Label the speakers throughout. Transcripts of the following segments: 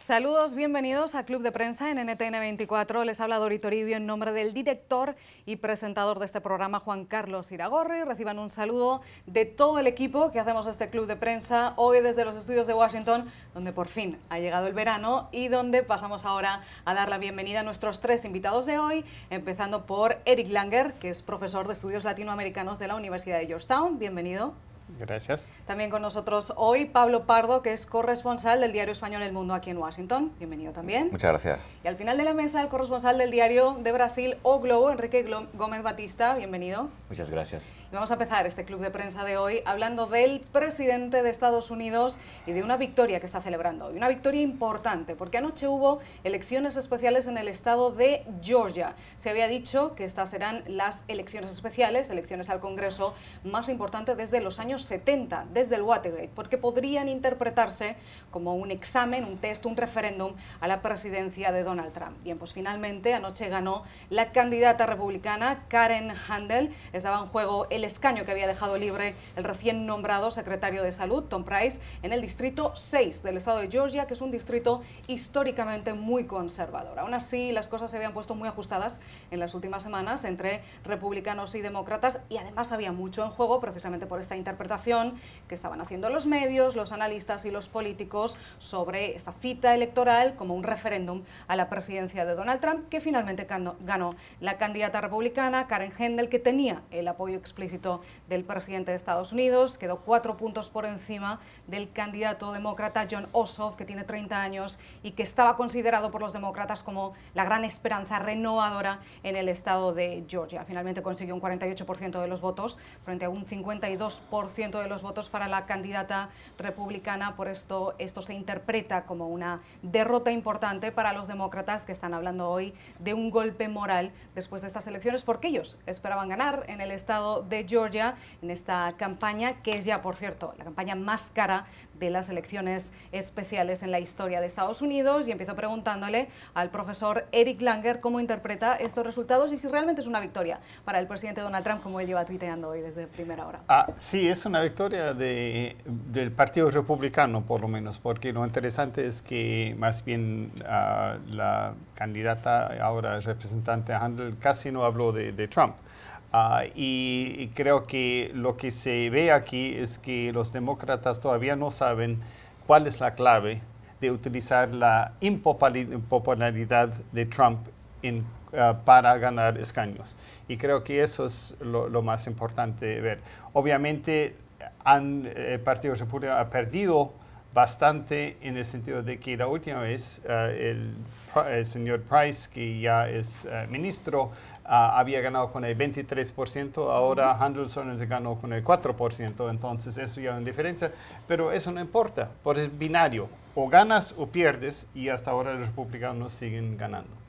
Speaker 1: Saludos, bienvenidos a Club de Prensa en NTN 24. Les habla Dorito Toribio en nombre del director y presentador de este programa, Juan Carlos Iragorri. Reciban un saludo de todo el equipo que hacemos este Club de Prensa hoy desde los estudios de Washington, donde por fin ha llegado el verano y donde pasamos ahora a dar la bienvenida a nuestros tres invitados de hoy, empezando por Eric Langer, que es profesor de estudios latinoamericanos de la Universidad de Georgetown. Bienvenido. Gracias. También con nosotros hoy Pablo Pardo, que es corresponsal del diario español El Mundo aquí en Washington. Bienvenido también. Muchas gracias. Y al final de la mesa, el corresponsal del diario de Brasil O Globo, Enrique Gómez Batista. Bienvenido. Muchas gracias. vamos a empezar este club de prensa de hoy hablando del presidente de Estados Unidos y de una victoria que está celebrando y Una victoria importante, porque anoche hubo elecciones especiales en el estado de Georgia. Se había dicho que estas serán las elecciones especiales, elecciones al Congreso más importantes desde los años 70 desde el Watergate, porque podrían interpretarse como un examen, un test, un referéndum a la presidencia de Donald Trump. Bien, pues finalmente anoche ganó la candidata republicana Karen Handel. Estaba en juego el escaño que había dejado libre el recién nombrado secretario de Salud, Tom Price, en el distrito 6 del estado de Georgia, que es un distrito históricamente muy conservador. Aún así, las cosas se habían puesto muy ajustadas en las últimas semanas entre republicanos y demócratas y además había mucho en juego precisamente por esta interpretación que estaban haciendo los medios, los analistas y los políticos sobre esta cita electoral como un referéndum a la presidencia de Donald Trump, que finalmente ganó la candidata republicana Karen Hendel, que tenía el apoyo explícito del presidente de Estados Unidos, quedó cuatro puntos por encima del candidato demócrata John Ossoff, que tiene 30 años y que estaba considerado por los demócratas como la gran esperanza renovadora en el estado de Georgia. Finalmente consiguió un 48% de los votos frente a un 52% de los votos para la candidata republicana, por esto esto se interpreta como una derrota importante para los demócratas que están hablando hoy de un golpe moral después de estas elecciones porque ellos esperaban ganar en el estado de Georgia en esta campaña que es ya por cierto la campaña más cara de las elecciones especiales en la historia de Estados Unidos y empiezo preguntándole al profesor Eric Langer cómo interpreta estos resultados y si realmente es una victoria para el presidente Donald Trump, como él lleva tuiteando hoy desde primera hora.
Speaker 2: Ah, sí, es una victoria de, del Partido Republicano, por lo menos, porque lo interesante es que más bien ah, la candidata ahora representante Handel casi no habló de, de Trump. Ah, y, creo que lo que se ve aquí es que los demócratas todavía no saben cuál es la clave de utilizar la impopularidad de Trump en, ah, para ganar escaños. Y creo que eso es lo, más importante ver. Obviamente, han, el eh, Partido Republicano ha perdido bastante en el sentido de que la última vez eh, el, señor Price, que ya es eh, ministro, ah, había ganado con el 23%, ahora Handelson ganó con el 4%, entonces eso ya es una diferencia, pero eso no importa, por es binario, o ganas o pierdes, y hasta ahora los republicanos siguen ganando.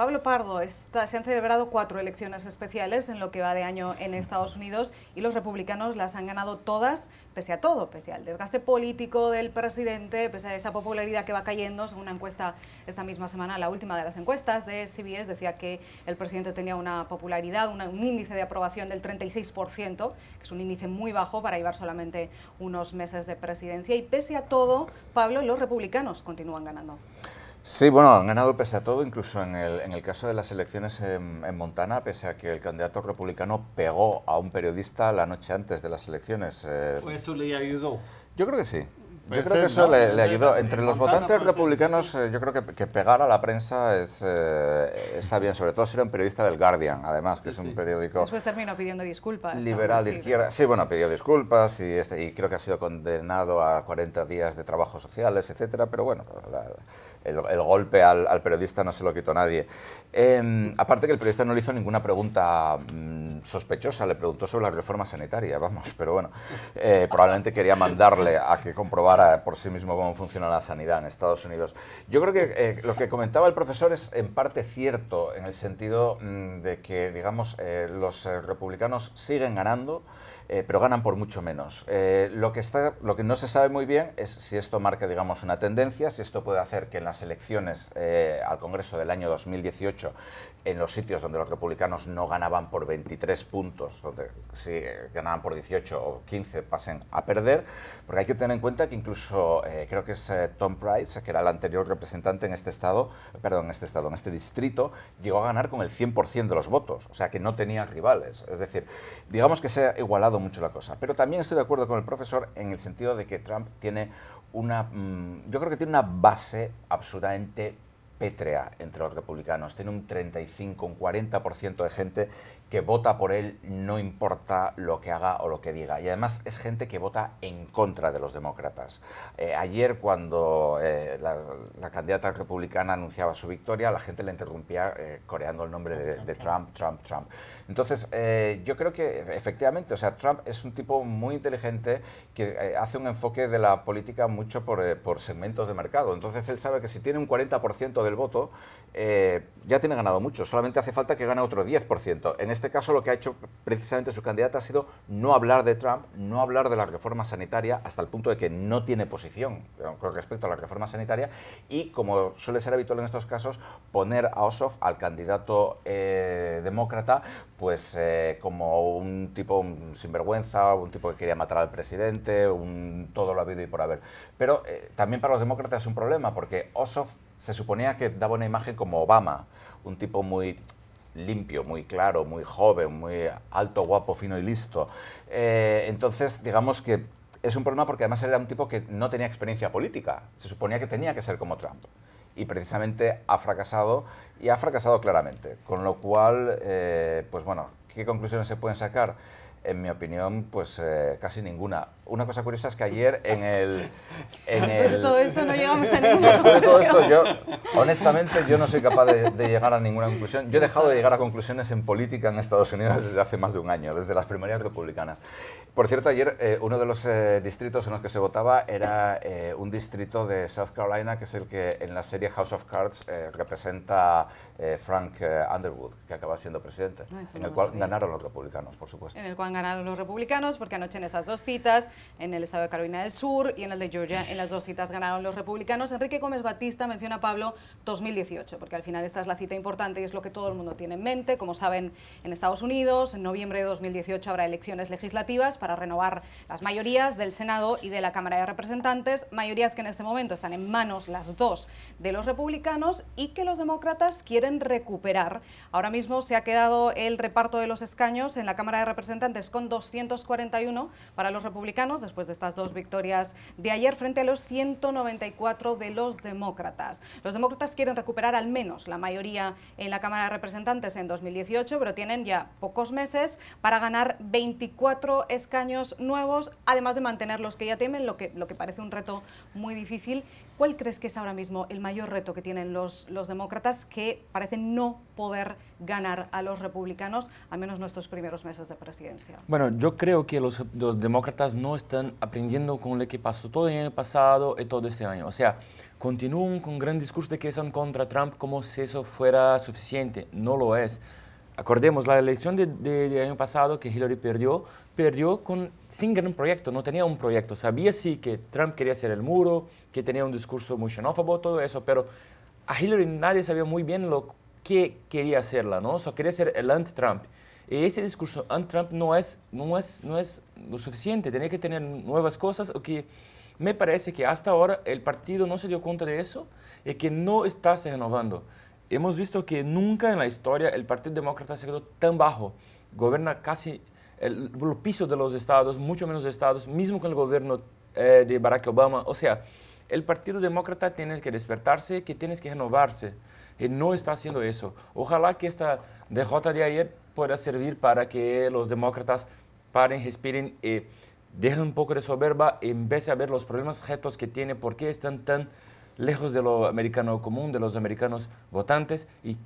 Speaker 1: Pablo Pardo, se han celebrado cuatro elecciones especiales en lo que va de año en Estados Unidos y los republicanos las han ganado todas, pese a todo, pese al desgaste político del presidente, pese a esa popularidad que va cayendo. Según una encuesta esta misma semana, la última de las encuestas de CBS decía que el presidente tenía una popularidad, un índice de aprobación del 36%, que es un índice muy bajo para llevar solamente unos meses de presidencia. Y pese a todo, Pablo, los republicanos continúan ganando.
Speaker 3: Sí, bueno, han ganado pese a todo, incluso en el, en el caso de las elecciones en, Montana, pese a que el candidato republicano pegó a un periodista la noche antes de las elecciones. Eh.
Speaker 2: ¿Eso le ayudó?
Speaker 3: Yo creo que sí, pues eh, yo creo que eso le, ayudó. Entre los votantes republicanos, yo creo que, pegar a la prensa es, eh, está bien, sobre todo si era un periodista del Guardian, además, que es un periódico... Después
Speaker 1: terminó pidiendo disculpas. Liberal de izquierda. Sí,
Speaker 3: bueno, pidió disculpas y, este, y creo que ha sido condenado a 40 días de trabajos sociales, etcétera, pero bueno... el, golpe al, periodista no se lo quitó nadie. Em, aparte que el periodista no le hizo ninguna pregunta mm, sospechosa, le preguntó sobre la reforma sanitaria, vamos, pero bueno, eh, probablemente quería mandarle a que comprobara por sí mismo cómo funciona la sanidad en Estados Unidos. Yo creo que eh, lo que comentaba el profesor es en parte cierto, en el sentido mm, de que, digamos, eh, los republicanos siguen ganando. pero ganan por mucho menos. lo, que está, lo que no se sabe muy bien es si esto marca, digamos, una tendencia, si esto puede hacer que en las elecciones al Congreso del año 2018 en los sitios donde los republicanos no ganaban por 23 puntos, donde si eh, ganaban por 18 o 15 pasen a perder, porque hay que tener en cuenta que incluso eh, creo que es eh, Tom Price, que era el anterior representante en este estado, perdón, en este estado, en este distrito, llegó a ganar con el 100% de los votos, o sea que no tenía rivales, es decir, digamos que se ha igualado mucho la cosa, pero también estoy de acuerdo con el profesor en el sentido de que Trump tiene una, mm, yo creo que tiene una base absolutamente pétrea entre los republicanos. Tiene un 35, un 40% de gente que vota por él no importa lo que haga o lo que diga. Y además es gente que vota en contra de los demócratas. Eh, ayer cuando eh, la, candidata republicana anunciaba su victoria, la gente le interrumpía eh, coreando el nombre de, Trump, Trump, Trump. Entonces yo creo que efectivamente, o sea, Trump es un tipo muy inteligente que hace un enfoque de la política mucho por, segmentos de mercado. Entonces él sabe que si tiene un 40% del voto, ya tiene ganado mucho. Solamente hace falta que gane otro 10%. En este caso lo que ha hecho precisamente su candidata ha sido no hablar de Trump, no hablar de la reforma sanitaria, hasta el punto de que no tiene posición con respecto a la reforma sanitaria, y como suele ser habitual en estos casos, poner a Ossoff, al candidato eh, demócrata, pues eh, como un tipo sin sinvergüenza, un tipo que quería matar al presidente, un todo lo habido y por haber. Pero eh, también para los demócratas es un problema, porque Ossoff se suponía que daba una imagen como Obama, un tipo muy limpio, muy claro, muy joven, muy alto, guapo, fino y listo. Eh, entonces, digamos que es un problema porque además era un tipo que no tenía experiencia política. Se suponía que tenía que ser como Trump. Y precisamente ha fracasado y ha fracasado claramente. Con lo cual, eh, pues bueno, ¿qué conclusiones se pueden sacar? en mi opinión, pues eh, casi ninguna. Una cosa curiosa es que ayer en el... En el todo eso no llegamos a ninguna conclusión. todo esto, yo, honestamente, yo no soy capaz de, llegar a ninguna conclusión. Yo he dejado de llegar a conclusiones en política en Estados Unidos desde hace más de un año, desde las primarias republicanas. Por cierto, ayer eh, uno de los eh, distritos en los que se votaba era un distrito de South Carolina, que es el que en la serie House of Cards representa eh, Frank eh, Underwood, que acaba siendo presidente, en el cual ganaron los republicanos, por supuesto. En
Speaker 1: el cual ganaron los republicanos, porque anoche en esas dos citas, en el estado de Carolina del Sur y en el de Georgia, en las dos citas ganaron los republicanos. Enrique Gómez Batista menciona Pablo 2018, porque al final esta es la cita importante y es lo que todo el mundo tiene en mente. Como saben, en Estados Unidos, en noviembre de 2018 habrá elecciones legislativas para renovar las mayorías del Senado y de la Cámara de Representantes, mayorías que en este momento están en manos las dos de los republicanos y que los demócratas quieren recuperar. Ahora mismo se ha quedado el reparto de los escaños en la Cámara de Representantes con 241 para los republicanos, después de estas dos victorias de ayer, frente a los 194 de los demócratas. Los demócratas quieren recuperar al menos la mayoría en la Cámara de Representantes en 2018, pero tienen ya pocos meses para ganar 24 escaños nuevos, además de mantener los que ya tienen, lo que, lo que parece un reto muy difícil ¿Cuál crees que es ahora mismo el mayor reto que tienen los, los demócratas que parecen no poder ganar a los republicanos, al menos nuestros primeros meses de presidencia?
Speaker 4: Bueno, yo creo que los, los demócratas no están aprendiendo con lo que pasó todo el año pasado y todo este año. O sea, continúan con gran discurso de que son contra Trump como si eso fuera suficiente. No lo es. Acordemos, la elección del de, de año pasado que Hillary perdió perdió con, sin gran proyecto, no tenía un proyecto. Sabía sí que Trump quería hacer el muro, que tenía un discurso muy xenófobo, todo eso, pero a Hillary nadie sabía muy bien lo que quería hacerla, ¿no? sea, quería ser el anti-Trump. Y e ese discurso anti-Trump no es, no, es, no es lo suficiente, tenía que tener nuevas cosas, o que me parece que hasta ahora el partido no se dio cuenta de eso y que no está se renovando. Hemos visto que nunca en la historia el Partido Demócrata se sido tan bajo. Gobierna casi el, piso de los estados, mucho menos estados, mismo con el gobierno eh, de Barack Obama. O sea, el Partido Demócrata tiene que despertarse, que tiene que renovarse. Y no está haciendo eso. Ojalá que esta derrota de ayer pueda servir para que los demócratas paren, respiren, y eh, dejen un poco de soberba y empiecen a ver los problemas retos que tiene, por qué están tan lejos de lo americano común, de los americanos votantes, y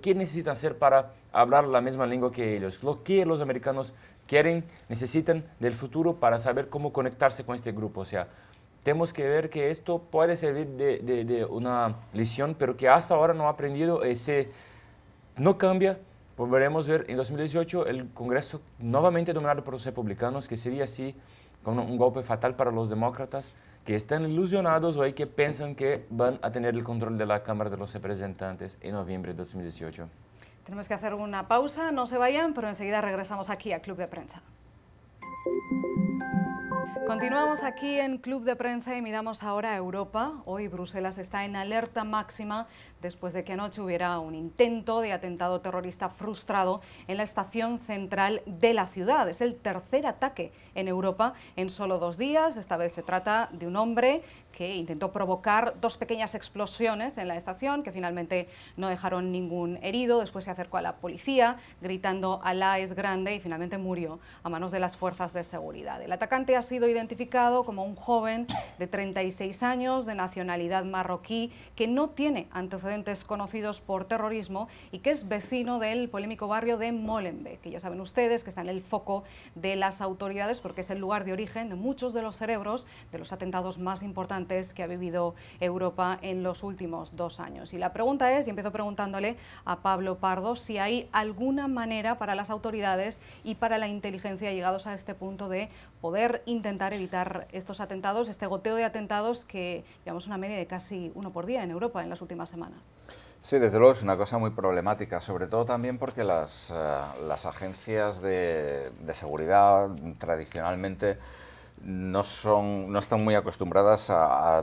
Speaker 4: ¿Qué necesitan hacer para hablar la misma lengua que ellos? Lo que los americanos quieren, necesitan del futuro para saber cómo conectarse con este grupo. O sea, tenemos que ver que esto puede servir de, una lección, pero que hasta ahora no ha aprendido, ese, no cambia. Volveremos a ver en 2018 el Congreso nuevamente dominado por los republicanos, que sería así como un golpe fatal para los demócratas que están ilusionados o hay que piensan que van a tener el control de la Cámara de los Representantes en noviembre de 2018.
Speaker 1: Tenemos que hacer una pausa, no se vayan, pero enseguida regresamos aquí a Club de Prensa. Continuamos aquí en Club de Prensa y miramos ahora a Europa. Hoy Bruselas está en alerta máxima después de que anoche hubiera un intento de atentado terrorista frustrado en la estación central de la ciudad. Es el tercer ataque en Europa en solo dos días. Esta vez se trata de un hombre que intentó provocar dos pequeñas explosiones en la estación que finalmente no dejaron ningún herido. Después se acercó a la policía gritando Alá es grande y finalmente murió a manos de las fuerzas de seguridad. El atacante ha sido identificado identificado como un joven de 36 años de nacionalidad marroquí que no tiene antecedentes conocidos por terrorismo y que es vecino del polémico barrio de Molenbeek, que ya saben ustedes que está en el foco de las autoridades porque es el lugar de origen de muchos de los cerebros de los atentados más importantes que ha vivido Europa en los últimos dos años. Y la pregunta es, y empiezo preguntándole a Pablo Pardo, si hay alguna manera para las autoridades y para la inteligencia llegados a este punto de poder intentar evitar estos atentados, este goteo de atentados que llevamos una media de casi uno por día en Europa en las últimas semanas.
Speaker 3: Sí, desde luego es una cosa muy problemática, sobre todo también porque las, eh, las agencias de, seguridad tradicionalmente no, son, no están muy acostumbradas a,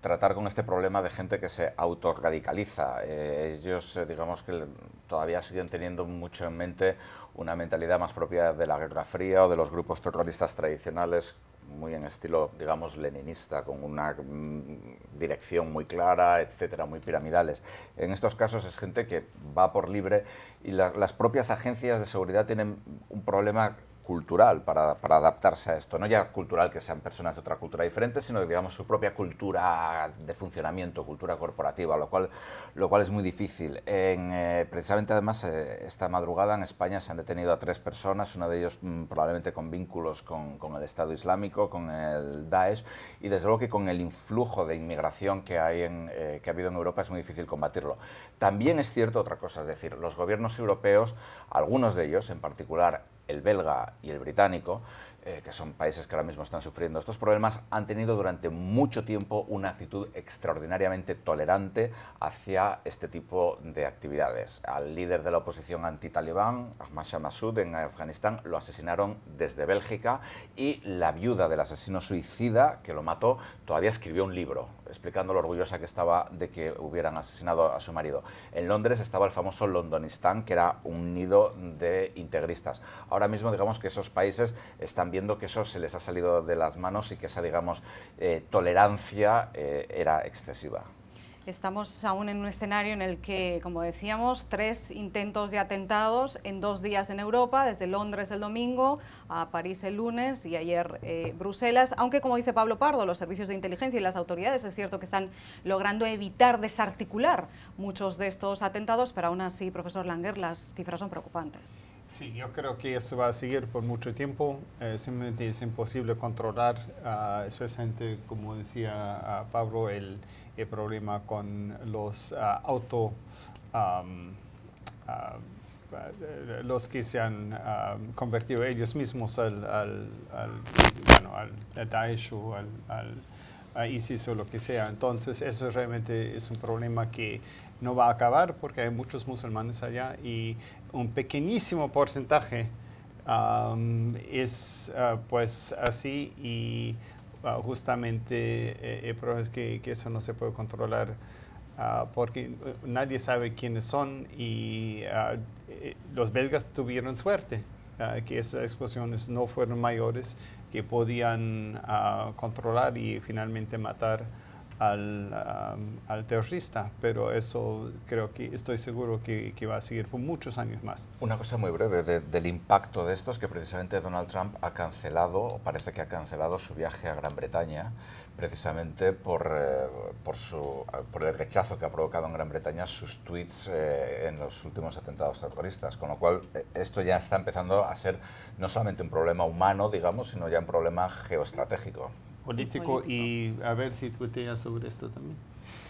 Speaker 3: tratar con este problema de gente que se autorradicaliza. Eh, ellos, eh, digamos que todavía siguen teniendo mucho en mente una mentalidad más propia de la Guerra Fría o de los grupos terroristas tradicionales, muy en estilo, digamos, leninista, con una mm, dirección muy clara, etcétera, muy piramidales. En estos casos es gente que va por libre y las propias agencias de seguridad tienen un problema cultural para, adaptarse a esto, no ya cultural que sean personas de otra cultura diferente, sino digamos su propia cultura de funcionamiento, cultura corporativa, lo cual, lo cual es muy difícil. Eh, precisamente además eh, esta madrugada en España se han detenido a tres personas, una de ellos mm, probablemente con vínculos con, el Estado Islámico, con el Daesh, y desde luego que con el influjo de inmigración que, hay eh, que ha habido en Europa es muy difícil combatirlo. También es cierto otra cosa, es decir, los gobiernos europeos, algunos de ellos, en particular el belga y el británico, eh, que son países que ahora mismo están sufriendo estos problemas, han tenido durante mucho tiempo una actitud extraordinariamente tolerante hacia este tipo de actividades. Al líder de la oposición anti-talibán, Ahmad Shah Massoud, en Afganistán, lo asesinaron desde Bélgica y la viuda del asesino suicida que lo mató todavía escribió un libro explicando lo orgullosa que estaba de que hubieran asesinado a su marido. En Londres estaba el famoso Londonistán, que era un nido de integristas. Ahora mismo digamos que esos países están viendo que eso se les ha salido de las manos y que esa digamos eh, tolerancia eh, era excesiva.
Speaker 1: Estamos aún en un escenario en el que, como decíamos, tres intentos de atentados en dos días en Europa, desde Londres el domingo a París el lunes y ayer eh, Bruselas, aunque como dice Pablo Pardo, los servicios de inteligencia y las autoridades es cierto que están logrando evitar desarticular muchos de estos atentados, pero aún así, profesor Langer, las cifras son preocupantes.
Speaker 2: Sí, yo creo que eso va a seguir por mucho tiempo. Eh, simplemente es imposible controlar, ah, especialmente, como decía ah, Pablo, el, problema con los ah, auto... Eh, los que se han convertido ellos mismos al, bueno, al Daesh o al, ISIS o lo que sea. Entonces, eso realmente es un problema que no va a acabar porque hay muchos musulmanes allá y un pequeñísimo porcentaje es ah, pues así y ah, justamente eh, el problema es que, eso no se puede controlar ah, porque eh, nadie sabe quiénes son y eh, los belgas tuvieron suerte. que esas explosiones no fueron mayores, que podían controlar y finalmente matar al, terrorista, pero eso creo que estoy seguro que, va a seguir por muchos años más.
Speaker 3: Una cosa muy breve del impacto de esto es que precisamente Donald Trump ha cancelado, o parece que ha cancelado su viaje a Gran Bretaña, precisamente por, eh, el rechazo que ha provocado en Gran Bretaña sus tweets eh, en los últimos atentados terroristas, con lo cual eh, esto ya está empezando a ser no solamente un problema humano, digamos, sino ya un problema geoestratégico
Speaker 2: político, y a ver si teías sobre esto también.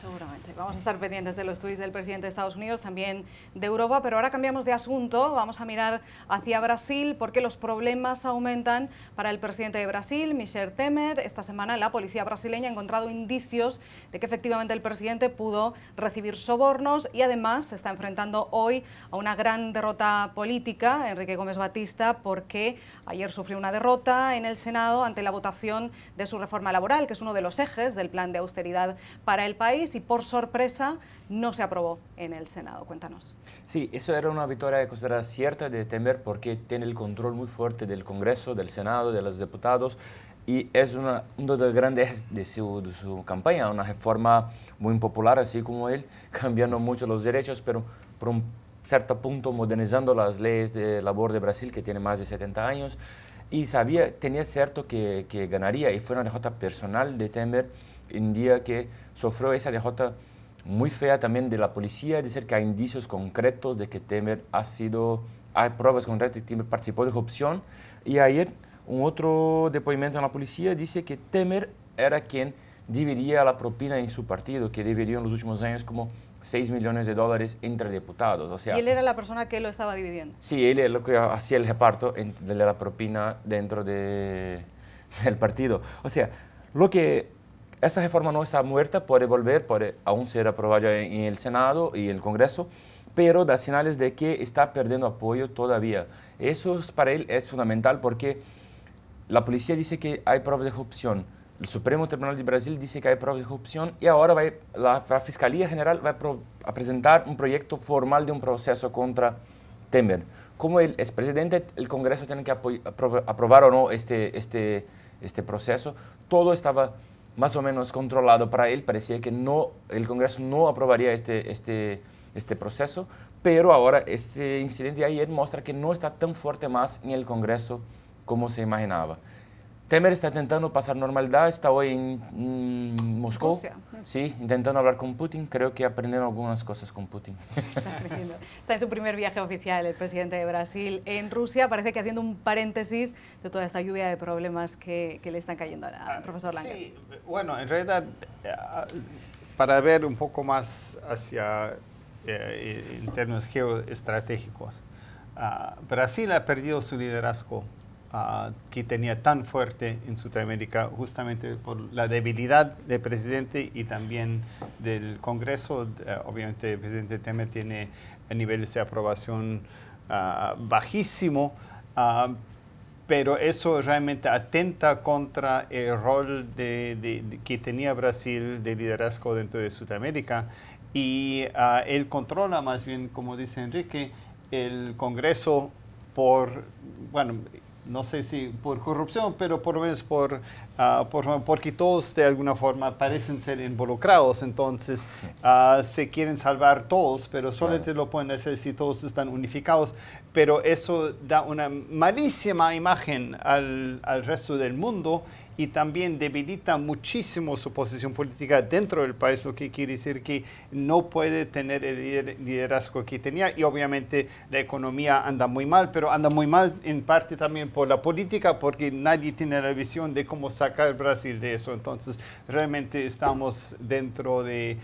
Speaker 1: Seguramente. Vamos a estar pendientes de los tweets del presidente de Estados Unidos, también de Europa, pero ahora cambiamos de asunto. Vamos a mirar hacia Brasil porque los problemas aumentan para el presidente de Brasil, Michel Temer. Esta semana la policía brasileña ha encontrado indicios de que efectivamente el presidente pudo recibir sobornos y además se está enfrentando hoy a una gran derrota política, Enrique Gómez Batista, porque ayer sufrió una derrota en el Senado ante la votación de su reforma laboral, que es uno de los ejes del plan de austeridad para el país y por sorpresa no se aprobó en el Senado. Cuéntanos.
Speaker 4: Sí, eso era una victoria de considerada cierta de temer porque tiene el control muy fuerte del Congreso, del Senado, de los diputados y es uno de los grandes de su, de su, campaña, una reforma muy popular, así como él, cambiando mucho los derechos, pero por un cierto punto modernizando las leyes de labor de Brasil, que tiene más de 70 años, y sabía, tenía cierto que, ganaría, y fue una derrota personal de Temer día que sufrió esa derrota muy fea también de la policía, de decir, que hay indicios concretos de que Temer ha sido, hay pruebas concretas de que Temer participó de corrupción. Y ayer un otro depoimento en la policía dice que Temer era quien dividía la propina en su partido, que dividió en los últimos años como 6 millones de dólares entre diputados. O sea, y él
Speaker 1: era la persona que lo estaba dividiendo.
Speaker 4: Sí, él es lo que hacía el reparto de la propina dentro de, del partido. O sea, lo que esa reforma no está muerta, puede volver, puede aún ser aprobada en el Senado y el Congreso, pero da señales de que está perdiendo apoyo todavía. Eso para él es fundamental porque la policía dice que hay pruebas de corrupción, el Supremo Tribunal de Brasil dice que hay pruebas de corrupción y ahora la, Fiscalía General va a, presentar un proyecto formal de un proceso contra Temer. Como el expresidente, el Congreso tiene que aprobar o no este, este, este proceso, todo estaba más o menos controlado para él, parecía que no, el Congreso no aprobaría este, este, este proceso, pero ahora ese incidente de ayer muestra que no está tan fuerte más en el Congreso como se imaginaba. Temer está intentando pasar normalidad, está hoy en mm, Moscú, sí, intentando hablar con Putin, creo que aprendieron algunas cosas con Putin.
Speaker 1: Está, en su primer viaje oficial el presidente de Brasil en Rusia, parece que haciendo un paréntesis de toda esta lluvia de problemas que, le están cayendo al profesor Lange. Sí,
Speaker 2: bueno, en realidad, eh, para ver un poco más hacia, eh, en términos geoestratégicos, ah, Brasil ha perdido su liderazgo Ah, que tenía tan fuerte en Sudamérica, justamente por la debilidad del presidente y también del Congreso. Eh, obviamente el presidente Temer tiene niveles de aprobación ah, bajísimo ah, pero eso realmente atenta contra el rol de, que tenía Brasil de liderazgo dentro de Sudamérica y él controla más bien, como dice Enrique, el Congreso por, bueno, no sé si por corrupción, pero por lo menos ah, por, porque todos de alguna forma parecen ser involucrados, entonces ah, se quieren salvar todos, pero solamente lo pueden hacer si todos están unificados, pero eso da una malísima imagen al, al resto del mundo y también debilita muchísimo su posición política dentro del país, lo que quiere decir que no puede tener el liderazgo que tenía y obviamente la economía anda muy mal, pero anda muy mal en parte también por la política porque nadie tiene la visión de cómo sacar Brasil de eso. Entonces realmente estamos dentro de,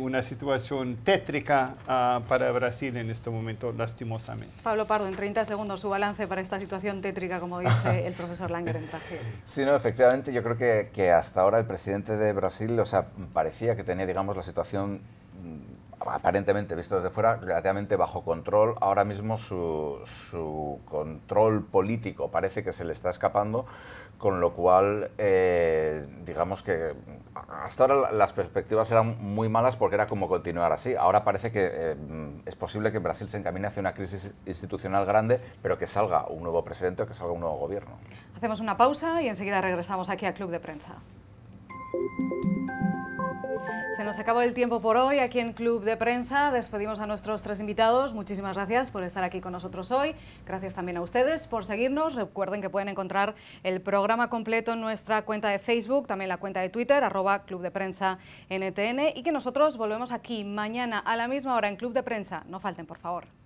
Speaker 2: una situación tétrica ah, para Brasil en este momento, lastimosamente.
Speaker 1: Pablo Pardo, en 30 segundos, su balance para esta situación tétrica, como dice el profesor Langer en Brasil.
Speaker 2: Sí, no, efectivamente, yo creo que, hasta ahora el
Speaker 3: presidente de Brasil, o sea, parecía que tenía, digamos, la situación mm, aparentemente visto desde fuera, relativamente bajo control. Ahora mismo su, su, control político parece que se le está escapando con lo cual, eh, digamos que hasta ahora las perspectivas eran muy malas porque era como continuar así. Ahora parece que eh, mm, es posible que Brasil se encamine hacia una crisis institucional grande, pero que salga un nuevo presidente o que salga un nuevo gobierno.
Speaker 1: Hacemos una pausa y enseguida regresamos aquí a Club de Prensa. Se nos acabó el tiempo por hoy aquí en Club de Prensa. Despedimos a nuestros tres invitados. Muchísimas gracias por estar aquí con nosotros hoy. Gracias también a ustedes por seguirnos. Recuerden que pueden encontrar el programa completo en nuestra cuenta de Facebook, también la cuenta de Twitter, arroba Club de Prensa NTN, y que nosotros volvemos aquí mañana a la misma hora en Club de Prensa. No falten, por favor.